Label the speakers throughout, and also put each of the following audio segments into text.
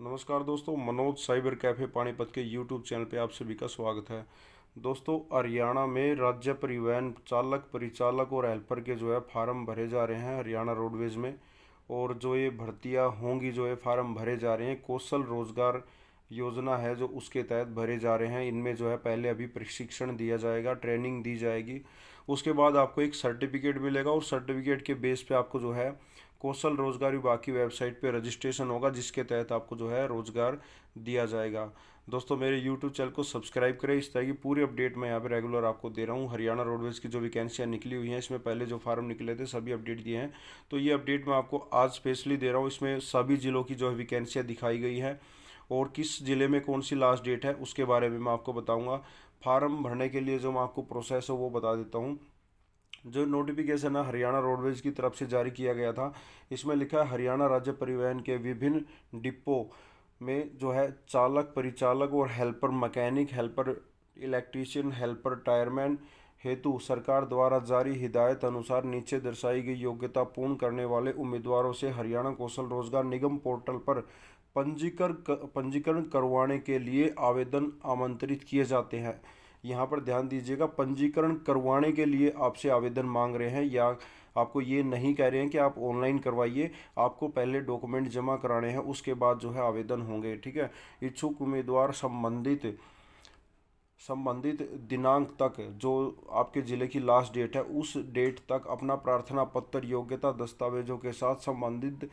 Speaker 1: नमस्कार दोस्तों Manoj cyber cafe Panipat के यूट्यूब चैनल पे आप सभी का स्वागत है दोस्तों हरियाणा में राज्य परिवहन चालक परिचालक और हेल्पर के जो है फार्म भरे जा रहे हैं हरियाणा रोडवेज में और जो ये भर्तियाँ होंगी जो है फार्म भरे जा रहे हैं कौशल रोज़गार योजना है जो उसके तहत भरे जा रहे हैं इनमें जो है पहले अभी प्रशिक्षण दिया जाएगा ट्रेनिंग दी जाएगी उसके बाद आपको एक सर्टिफिकेट मिलेगा और सर्टिफिकेट के बेस पे आपको जो है कौशल रोजगार विभाग की वेबसाइट पर रजिस्ट्रेशन होगा जिसके तहत आपको जो है रोजगार दिया जाएगा दोस्तों मेरे यूट्यूब चैनल को सब्सक्राइब करें इस तरह की पूरी अपडेट मैं यहाँ पे रेगुलर आपको दे रहा हूँ हरियाणा रोडवेज की जो वैकेंसियाँ निकली हुई हैं इसमें पहले जो फार्म निकले थे सभी अपडेट दिए हैं तो ये अपडेट मैं आपको आज स्पेशली दे रहा हूँ इसमें सभी ज़िलों की जो है वैकेंसियाँ दिखाई गई हैं और किस ज़िले में कौन सी लास्ट डेट है उसके बारे में मैं आपको बताऊँगा फार्म भरने के लिए जो मैं आपको प्रोसेस है वो बता देता हूँ जो नोटिफिकेशन है हरियाणा रोडवेज की तरफ से जारी किया गया था इसमें लिखा है हरियाणा राज्य परिवहन के विभिन्न डिपो में जो है चालक परिचालक और helper mechanic helper electrician helper tyreman हेतु सरकार द्वारा जारी हिदायत अनुसार नीचे दर्शाई गई योग्यता पूर्ण करने वाले उम्मीदवारों से हरियाणा कौशल रोजगार निगम पोर्टल पर पंजीकरण पंजीकरण करवाने के लिए आवेदन आमंत्रित किए जाते हैं यहाँ पर ध्यान दीजिएगा पंजीकरण करवाने के लिए आपसे आवेदन मांग रहे हैं या आपको ये नहीं कह रहे हैं कि आप ऑनलाइन करवाइए आपको पहले डॉक्यूमेंट जमा कराने हैं उसके बाद जो है आवेदन होंगे ठीक है इच्छुक उम्मीदवार संबंधित संबंधित दिनांक तक जो आपके ज़िले की लास्ट डेट है उस डेट तक अपना प्रार्थना पत्र योग्यता दस्तावेजों के साथ संबंधित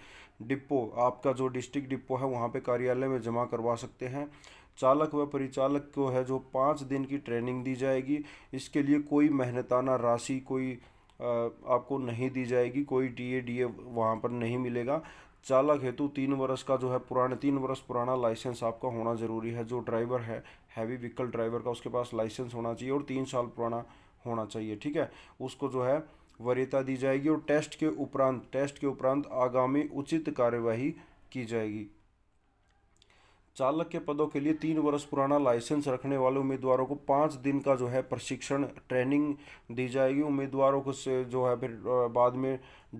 Speaker 1: डिपो आपका जो डिस्ट्रिक्ट डिपो है वहाँ पे कार्यालय में जमा करवा सकते हैं चालक व परिचालक को है जो पाँच दिन की ट्रेनिंग दी जाएगी इसके लिए कोई मेहनताना राशि कोई आपको नहीं दी जाएगी कोई डी ए डी ए वहाँ पर नहीं मिलेगा चालक हेतु तीन वर्ष का जो है पुराने तीन वर्ष पुराना लाइसेंस आपका होना ज़रूरी है जो ड्राइवर है हैवी व्हीकल ड्राइवर का उसके पास लाइसेंस होना चाहिए और तीन साल पुराना होना चाहिए ठीक है उसको जो है वरीयता दी जाएगी और टेस्ट के उपरांत टेस्ट के उपरांत आगामी उचित कार्यवाही की जाएगी चालक के पदों के लिए तीन वर्ष पुराना लाइसेंस रखने वाले उम्मीदवारों को पाँच दिन का जो है प्रशिक्षण ट्रेनिंग दी जाएगी उम्मीदवारों को से जो है फिर बाद में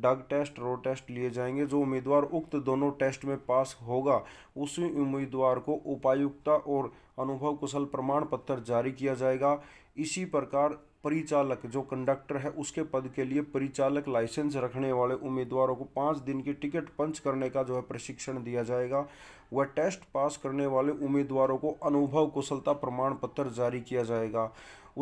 Speaker 1: डग टेस्ट रोड टेस्ट लिए जाएंगे जो उम्मीदवार उक्त दोनों टेस्ट में पास होगा उसी उम्मीदवार को उपायुक्ता और अनुभव कुशल प्रमाण पत्र जारी किया जाएगा इसी प्रकार परिचालक जो कंडक्टर है उसके पद के लिए परिचालक लाइसेंस रखने वाले उम्मीदवारों को पाँच दिन की टिकट पंच करने का जो है प्रशिक्षण दिया जाएगा वह टेस्ट पास करने वाले उम्मीदवारों को अनुभव कुशलता प्रमाण पत्र जारी किया जाएगा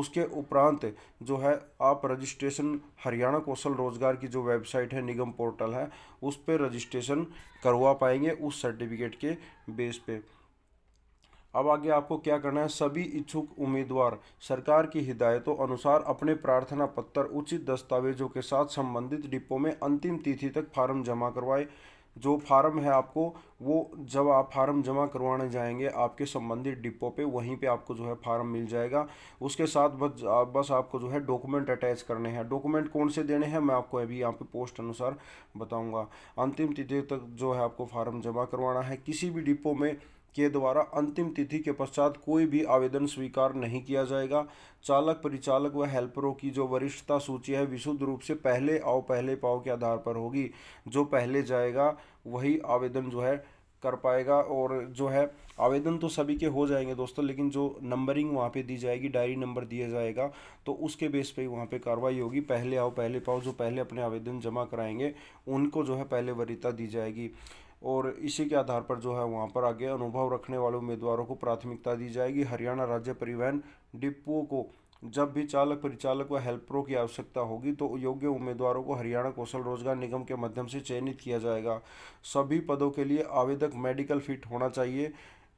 Speaker 1: उसके उपरांत जो है आप रजिस्ट्रेशन हरियाणा कौशल रोजगार की जो वेबसाइट है निगम पोर्टल है उस पर रजिस्ट्रेशन करवा पाएंगे उस सर्टिफिकेट के बेस पे अब आगे आपको क्या करना है सभी इच्छुक उम्मीदवार सरकार की हिदायतों अनुसार अपने प्रार्थना पत्र उचित दस्तावेजों के साथ संबंधित डिपो में अंतिम तिथि तक फार्म जमा करवाए जो फार्म है आपको वो जब आप फार्म जमा करवाने जाएंगे आपके संबंधित डिपो पे वहीं पे आपको जो है फार्म मिल जाएगा उसके साथ बस बस आपको जो है डॉक्यूमेंट अटैच करने हैं डॉक्यूमेंट कौन से देने हैं मैं आपको अभी यहाँ पे पोस्ट अनुसार बताऊँगा अंतिम तिथि तक जो है आपको फार्म जमा करवाना है किसी भी डिपो में के द्वारा अंतिम तिथि के पश्चात कोई भी आवेदन स्वीकार नहीं किया जाएगा चालक परिचालक व हेल्परों की जो वरिष्ठता सूची है विशुद्ध रूप से पहले आओ पहले पाओ के आधार पर होगी जो पहले जाएगा वही आवेदन जो है कर पाएगा और जो है आवेदन तो सभी के हो जाएंगे दोस्तों लेकिन जो नंबरिंग वहाँ पे दी जाएगी डायरी नंबर दिया जाएगा तो उसके बेस पे ही वहाँ पे कार्रवाई होगी पहले आओ पहले पाओ जो पहले अपने आवेदन जमा कराएंगे उनको जो है पहले वरीता दी जाएगी और इसी के आधार पर जो है वहाँ पर आगे अनुभव रखने वाले उम्मीदवारों को प्राथमिकता दी जाएगी हरियाणा राज्य परिवहन डिपो को जब भी चालक परिचालक व हेल्परों की आवश्यकता होगी तो योग्य उम्मीदवारों को हरियाणा कौशल रोजगार निगम के माध्यम से चयनित किया जाएगा सभी पदों के लिए आवेदक मेडिकल फिट होना चाहिए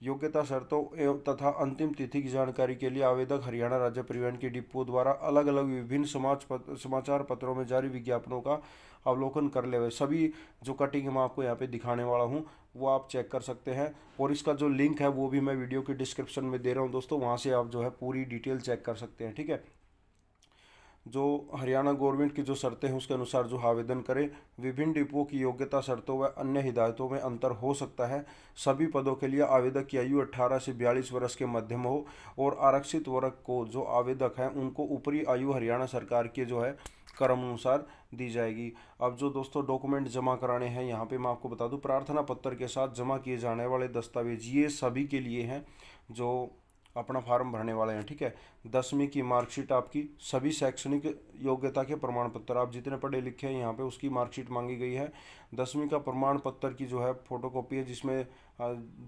Speaker 1: योग्यता शर्तों एवं तथा अंतिम तिथि की जानकारी के लिए आवेदक हरियाणा राज्य परिवहन के डिपो द्वारा अलग अलग विभिन्न समाज पत, समाचार पत्रों में जारी विज्ञापनों का अवलोकन कर ले हुए सभी जो कटिंग मैं आपको यहाँ पे दिखाने वाला हूँ वो आप चेक कर सकते हैं और इसका जो लिंक है वो भी मैं वीडियो के डिस्क्रिप्शन में दे रहा हूँ दोस्तों वहाँ से आप जो है पूरी डिटेल चेक कर सकते हैं ठीक है जो हरियाणा गवर्नमेंट की जो शर्तें हैं उसके अनुसार जो आवेदन करें विभिन्न डिपो की योग्यता शर्तों व अन्य हिदायतों में अंतर हो सकता है सभी पदों के लिए आवेदक की आयु 18 से 42 वर्ष के मध्यम हो और आरक्षित वर्ग को जो आवेदक हैं उनको ऊपरी आयु हरियाणा सरकार के जो है क्रम अनुसार दी जाएगी अब जो दोस्तों डॉक्यूमेंट जमा कराने हैं यहाँ पे मैं आपको बता दूँ प्रार्थना पत्र के साथ जमा किए जाने वाले दस्तावेज ये सभी के लिए हैं जो अपना फॉर्म भरने वाले हैं ठीक है दसवीं की मार्कशीट आपकी सभी शैक्षणिक योग्यता के प्रमाण पत्र आप जितने पढ़े लिखे हैं यहाँ पे उसकी मार्कशीट मांगी गई है दसवीं का प्रमाण पत्र की जो है फोटोकॉपी है जिसमें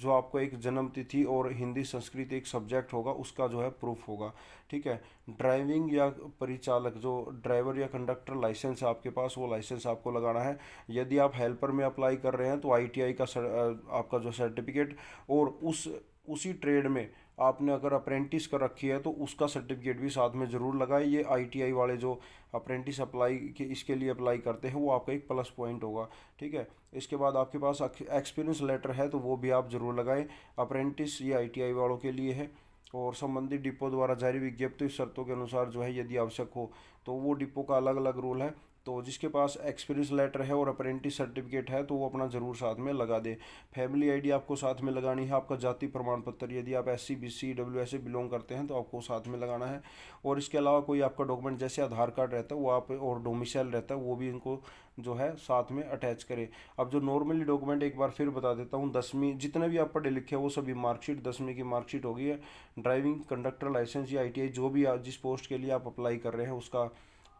Speaker 1: जो आपको एक जन्म तिथि और हिंदी संस्कृत एक सब्जेक्ट होगा उसका जो है प्रूफ होगा ठीक है ड्राइविंग या परिचालक जो ड्राइवर या कंडक्टर लाइसेंस है आपके पास वो लाइसेंस आपको लगाना है यदि आप हेल्पर में अप्लाई कर रहे हैं तो आई का सर, आपका जो सर्टिफिकेट और उस उसी ट्रेड में आपने अगर अप्रेंटिस कर रखी है तो उसका सर्टिफिकेट भी साथ में ज़रूर लगाए ये आईटीआई वाले जो अप्रेंटिस अप्लाई के इसके लिए अप्लाई करते हैं वो आपका एक प्लस पॉइंट होगा ठीक है इसके बाद आपके पास एक्सपीरियंस लेटर है तो वो भी आप ज़रूर लगाएं अप्रेंटिस ये आईटीआई वालों के लिए है और संबंधित डिपो द्वारा जारी विज्ञप्ति शर्तों के अनुसार जो है यदि आवश्यक हो तो वो डिपो का अलग अलग रूल है तो जिसके पास एक्सपीरियंस लेटर है और अप्रेंटिस सर्टिफिकेट है तो वो अपना ज़रूर साथ में लगा दे फैमिली आईडी आपको साथ में लगानी है आपका जाति प्रमाण पत्र यदि आप S C B C W S से बिलोंग करते हैं तो आपको साथ में लगाना है और इसके अलावा कोई आपका डॉक्यूमेंट जैसे आधार कार्ड रहता है वो आप और डोमिसाइल रहता है वो भी इनको जो है साथ में अटैच करें अब जो नॉर्मली डॉक्यूमेंट एक बार फिर बता देता हूँ दसवीं जितने भी आप पढ़े लिखे वो सभी मार्कशीट दसवीं की मार्कशीट होगी है ड्राइविंग कंडक्टर लाइसेंस या आई जो भी जिस पोस्ट के लिए आप अप्लाई कर रहे हैं उसका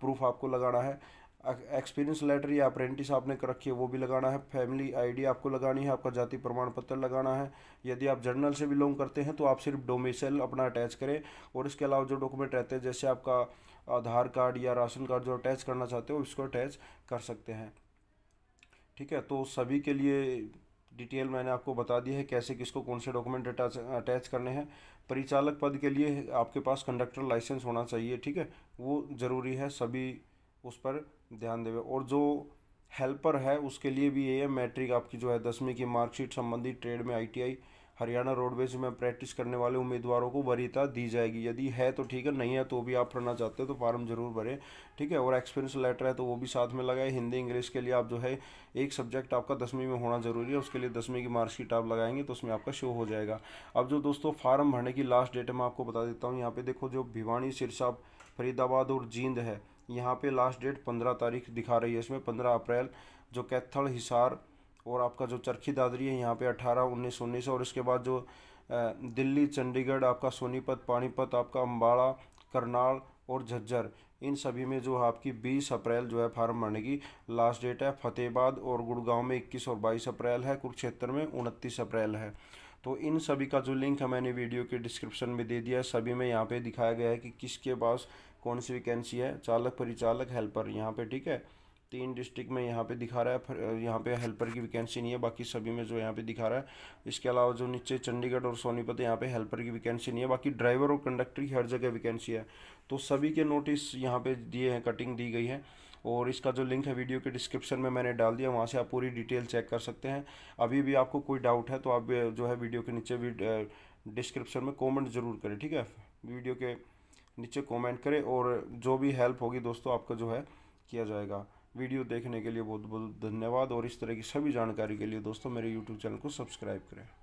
Speaker 1: प्रूफ आपको लगाना है एक्सपीरियंस लेटर या अप्रेंटिस आपने कर रखी है वो भी लगाना है फैमिली आईडी आपको लगानी है आपका जाति प्रमाण पत्र लगाना है यदि आप जर्नल से बिलोंग करते हैं तो आप सिर्फ डोमिसल अपना अटैच करें और इसके अलावा जो डॉक्यूमेंट रहते हैं जैसे आपका आधार कार्ड या राशन कार्ड जो अटैच करना चाहते हो इसको अटैच कर सकते हैं ठीक है तो सभी के लिए डिटेल मैंने आपको बता दी है कैसे किसको कौन से डॉक्यूमेंट अटैच अटैच करने हैं परिचालक पद के लिए आपके पास कंडक्टर लाइसेंस होना चाहिए ठीक है वो ज़रूरी है सभी उस पर ध्यान देवे और जो हेल्पर है उसके लिए भी ये है मैट्रिक आपकी जो है दसवीं की मार्कशीट संबंधी ट्रेड में आईटीआई हरियाणा रोडवेज में प्रैक्टिस करने वाले उम्मीदवारों को वरीयता दी जाएगी यदि है तो ठीक है नहीं है तो भी आप भरना चाहते हो तो फार्म जरूर भरें ठीक है और एक्सपीरियंस लेटर है तो वो भी साथ में लगाए हिंदी इंग्लिश के लिए आप जो है एक सब्जेक्ट आपका दसवीं में होना जरूरी है उसके लिए दसवीं की मार्कशीट आप लगाएंगे तो उसमें आपका शो हो जाएगा अब जो दोस्तों फार्म भरने की लास्ट डेट मैं आपको बता देता हूँ यहाँ पर देखो जो भिवानी सिरसा फरीदाबाद और जींद है यहाँ पे लास्ट डेट पंद्रह तारीख दिखा रही है इसमें पंद्रह अप्रैल जो कैथल हिसार और आपका जो चरखी दादरी है यहाँ पे अठारह उन्नीस उन्नीस और इसके बाद जो दिल्ली चंडीगढ़ आपका सोनीपत पानीपत आपका अम्बाड़ा करनाल और झज्जर इन सभी में जो आपकी 20 अप्रैल जो है फार्म भरने की लास्ट डेट है फतेहबाद और गुड़गांव में 21 और 22 अप्रैल है कुरुक्षेत्र में 29 अप्रैल है तो इन सभी का जो लिंक है मैंने वीडियो के डिस्क्रिप्शन में दे दिया है सभी में यहाँ पे दिखाया गया है कि किसके पास कौन सी वैकेंसी है चालक परिचालक हेल्पर यहाँ पे ठीक है तीन डिस्ट्रिक्ट में यहाँ पे दिखा रहा है यहाँ पे हेल्पर की वैकेंसी नहीं है बाकी सभी में जो यहाँ पे दिखा रहा है इसके अलावा जो नीचे चंडीगढ़ और सोनीपत यहाँ पे हेल्पर की वैकेंसी नहीं है बाकी ड्राइवर और कंडक्टर की हर जगह वैकेंसी है तो सभी के नोटिस यहाँ पे दिए हैं कटिंग दी गई है और इसका जो लिंक है वीडियो के डिस्क्रिप्शन में मैंने डाल दिया वहाँ से आप पूरी डिटेल चेक कर सकते हैं अभी भी आपको कोई डाउट है तो आप जो है वीडियो के नीचे डिस्क्रिप्शन में कॉमेंट ज़रूर करें ठीक है वीडियो के नीचे कमेंट करें और जो भी हेल्प होगी दोस्तों आपका जो है किया जाएगा वीडियो देखने के लिए बहुत बहुत धन्यवाद और इस तरह की सभी जानकारी के लिए दोस्तों मेरे यूट्यूब चैनल को सब्सक्राइब करें